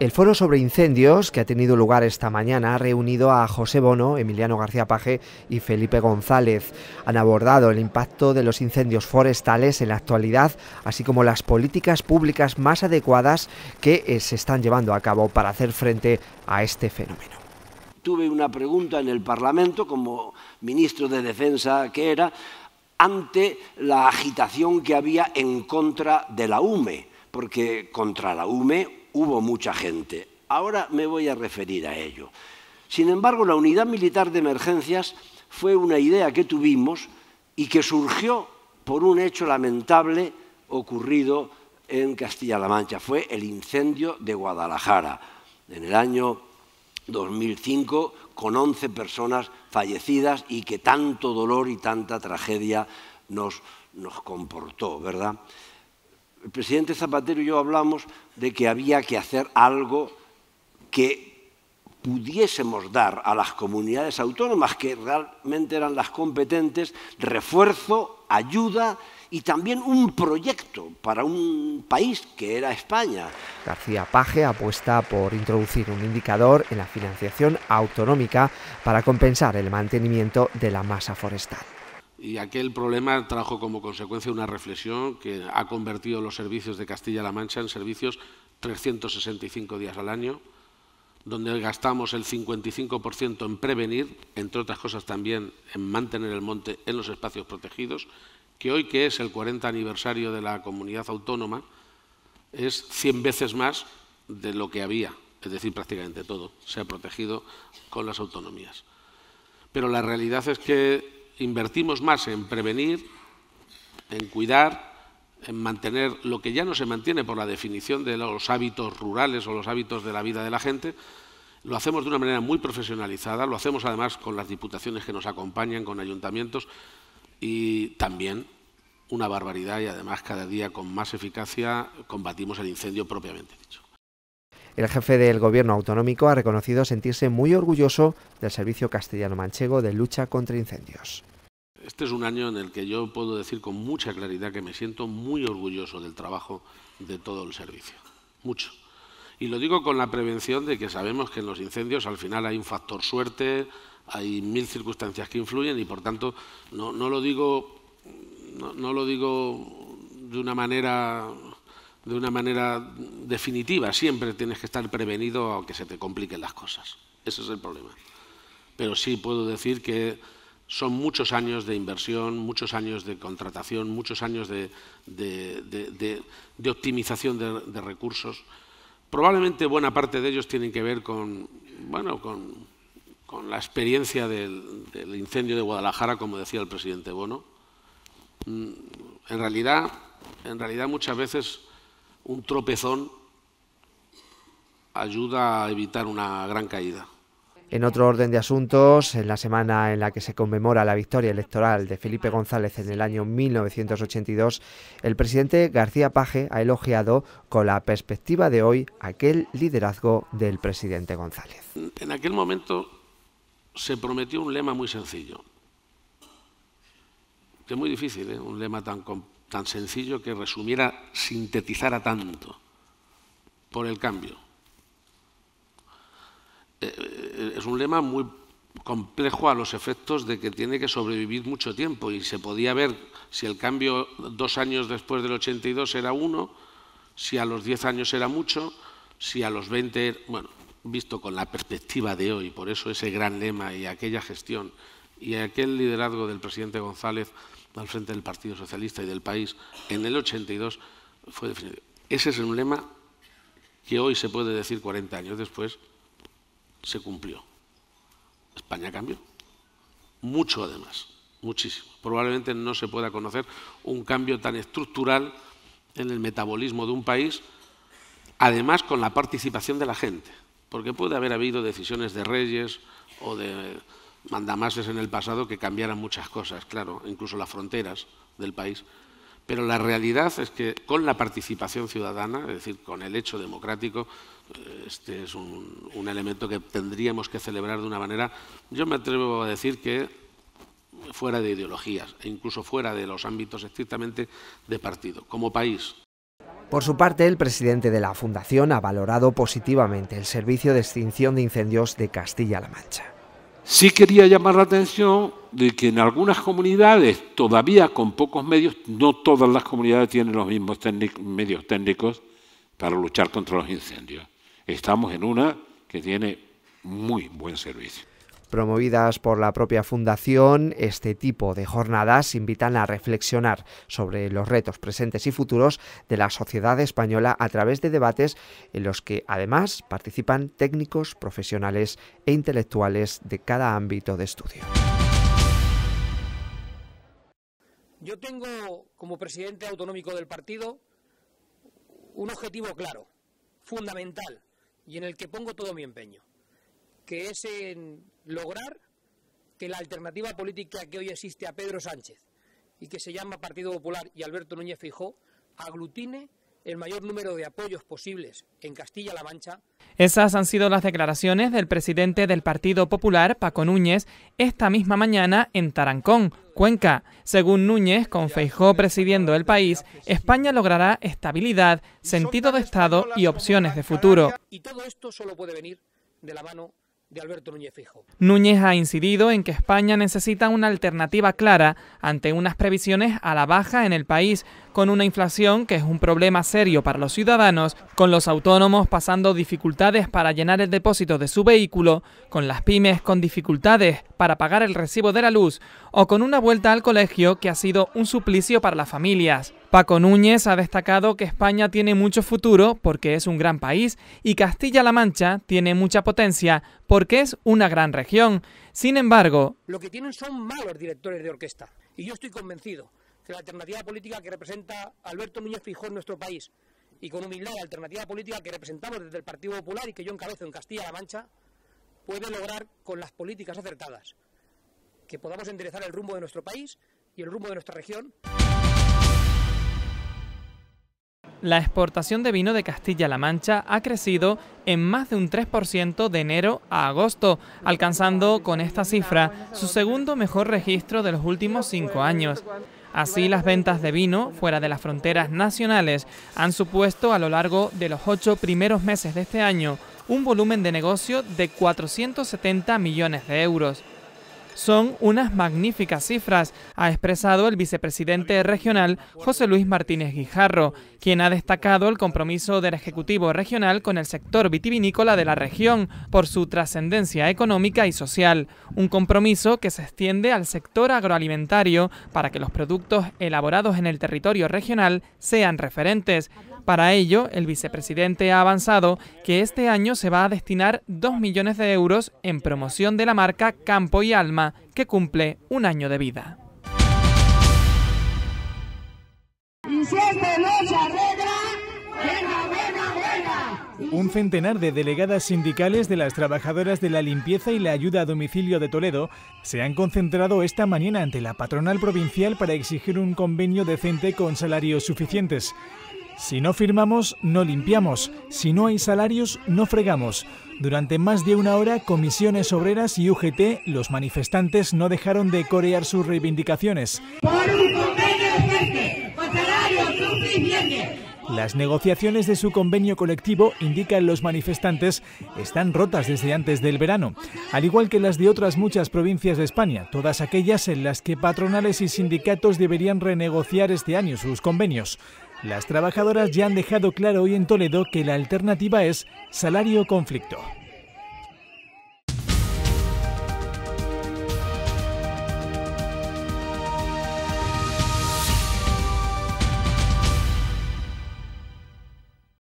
El foro sobre incendios que ha tenido lugar esta mañana ha reunido a José Bono, Emiliano García Paje y Felipe González. Han abordado el impacto de los incendios forestales en la actualidad, así como las políticas públicas más adecuadas que eh, se están llevando a cabo para hacer frente a este fenómeno. Tuve una pregunta en el Parlamento como ministro de Defensa que era ante la agitación que había en contra de la UME, porque contra la UME hubo mucha gente. Ahora me voy a referir a ello. Sin embargo, la unidad militar de emergencias fue una idea que tuvimos y que surgió por un hecho lamentable ocurrido en Castilla-La Mancha. Fue el incendio de Guadalajara en el año 2005 con 11 personas fallecidas y que tanto dolor y tanta tragedia nos, nos comportó, ¿verdad? el presidente Zapatero y yo hablamos de que había que hacer algo que pudiésemos dar a las comunidades autónomas, que realmente eran las competentes, refuerzo, ayuda y también un proyecto para un país que era España. García Paje apuesta por introducir un indicador en la financiación autonómica para compensar el mantenimiento de la masa forestal y aquel problema trajo como consecuencia una reflexión que ha convertido los servicios de Castilla-La Mancha en servicios 365 días al año, donde gastamos el 55% en prevenir, entre otras cosas también en mantener el monte en los espacios protegidos, que hoy que es el 40 aniversario de la comunidad autónoma, es 100 veces más de lo que había, es decir, prácticamente todo se ha protegido con las autonomías. Pero la realidad es que invertimos más en prevenir, en cuidar, en mantener lo que ya no se mantiene por la definición de los hábitos rurales o los hábitos de la vida de la gente. Lo hacemos de una manera muy profesionalizada, lo hacemos además con las diputaciones que nos acompañan, con ayuntamientos y también una barbaridad y además cada día con más eficacia combatimos el incendio propiamente dicho. El jefe del gobierno autonómico ha reconocido sentirse muy orgulloso del servicio castellano-manchego de lucha contra incendios. Este es un año en el que yo puedo decir con mucha claridad que me siento muy orgulloso del trabajo de todo el servicio. Mucho. Y lo digo con la prevención de que sabemos que en los incendios al final hay un factor suerte, hay mil circunstancias que influyen y por tanto no, lo digo no, lo digo de una manera de una manera definitiva. Siempre tienes que estar prevenido a que se te compliquen las cosas. Ese es el problema. Pero sí puedo decir que son muchos años de inversión, muchos años de contratación, muchos años de, optimización de, recursos. Probablemente buena parte de ellos tienen que ver con, bueno, con, la experiencia del, del, incendio de Guadalajara, como decía el presidente Bono. Mm, en realidad, en realidad muchas veces un tropezón ayuda a evitar una gran caída. En otro orden de asuntos, en la semana en la que se conmemora la victoria electoral de Felipe González en el año 1982, el presidente García Paje ha elogiado con la perspectiva de hoy aquel liderazgo del presidente González. En aquel momento se prometió un lema muy sencillo, que es muy difícil, ¿eh? un lema tan complejo tan sencillo que resumiera, sintetizara tanto por el cambio. Eh, eh, es un lema muy complejo a los efectos de que tiene que sobrevivir mucho tiempo y se podía ver si el cambio dos años después del 82 era uno, si a los diez años era mucho, si a los 20, er, bueno, visto con la perspectiva de hoy, por eso ese gran lema y aquella gestión y aquel liderazgo del presidente González al frente del Partido Socialista y del país en el 82 fue definido. Ese es el lema que hoy se puede decir 40 años después se cumplió. España cambió. Mucho además, muchísimo. Probablemente no se pueda conocer un cambio tan estructural en el metabolismo de un país, además con la participación de la gente, porque puede haber habido decisiones de reyes o de mandamases en el pasado que cambiaran muchas cosas, claro, incluso las fronteras del país. Pero la realidad es que con la participación ciudadana, es decir, con el hecho democrático, este es un, un elemento que tendríamos que celebrar de una manera, yo me atrevo a decir que fuera de ideologías e incluso fuera de los ámbitos estrictamente de partido, como país. Por su parte, el presidente de la Fundación ha valorado positivamente el servicio de extinción de incendios de Castilla-La Mancha. Sí quería llamar la atención de que en algunas comunidades, todavía con pocos medios, no todas las comunidades tienen los mismos medios técnicos para luchar contra los incendios. Estamos en una que tiene muy buen servicio promovidas por la propia Fundación, este tipo de jornadas invitan a reflexionar sobre los retos presentes y futuros de la sociedad española a través de debates en los que además participan técnicos, profesionales e intelectuales de cada ámbito de estudio. Yo tengo como presidente autonómico del partido un objetivo claro, fundamental, y en el que pongo todo mi empeño que es en lograr que la alternativa política que hoy existe a Pedro Sánchez y que se llama Partido Popular y Alberto Núñez Fijó aglutine el mayor número de apoyos posibles en Castilla-La Mancha. Esas han sido las declaraciones del presidente del Partido Popular, Paco Núñez, esta misma mañana en Tarancón, Cuenca. Según Núñez, con Feijó presidiendo el país, España logrará estabilidad, sentido de Estado y opciones de futuro. Y todo esto solo puede venir de la mano Núñez ha incidido en que España necesita una alternativa clara ante unas previsiones a la baja en el país, con una inflación que es un problema serio para los ciudadanos, con los autónomos pasando dificultades para llenar el depósito de su vehículo, con las pymes con dificultades para pagar el recibo de la luz o con una vuelta al colegio que ha sido un suplicio para las familias. Paco Núñez ha destacado que España tiene mucho futuro porque es un gran país y Castilla-La Mancha tiene mucha potencia porque es una gran región. Sin embargo, lo que tienen son malos directores de orquesta y yo estoy convencido que la alternativa política que representa Alberto Núñez Fijó en nuestro país y con humildad la alternativa política que representamos desde el Partido Popular y que yo encabezo en Castilla-La Mancha puede lograr con las políticas acertadas que podamos enderezar el rumbo de nuestro país y el rumbo de nuestra región la exportación de vino de Castilla-La Mancha ha crecido en más de un 3% de enero a agosto, alcanzando con esta cifra su segundo mejor registro de los últimos cinco años. Así, las ventas de vino fuera de las fronteras nacionales han supuesto a lo largo de los ocho primeros meses de este año un volumen de negocio de 470 millones de euros son unas magníficas cifras, ha expresado el vicepresidente regional José Luis Martínez Guijarro, quien ha destacado el compromiso del Ejecutivo Regional con el sector vitivinícola de la región por su trascendencia económica y social, un compromiso que se extiende al sector agroalimentario para que los productos elaborados en el territorio regional sean referentes, para ello, el vicepresidente ha avanzado que este año se va a destinar 2 millones de euros en promoción de la marca Campo y Alma, que cumple un año de vida. Un centenar de delegadas sindicales de las trabajadoras de la limpieza y la ayuda a domicilio de Toledo se han concentrado esta mañana ante la patronal provincial para exigir un convenio decente con salarios suficientes. Si no firmamos, no limpiamos. Si no hay salarios, no fregamos. Durante más de una hora, comisiones obreras y UGT, los manifestantes no dejaron de corear sus reivindicaciones. Por un convenio con Las negociaciones de su convenio colectivo, indican los manifestantes, están rotas desde antes del verano, al igual que las de otras muchas provincias de España, todas aquellas en las que patronales y sindicatos deberían renegociar este año sus convenios. Las trabajadoras ya han dejado claro hoy en Toledo que la alternativa es salario conflicto.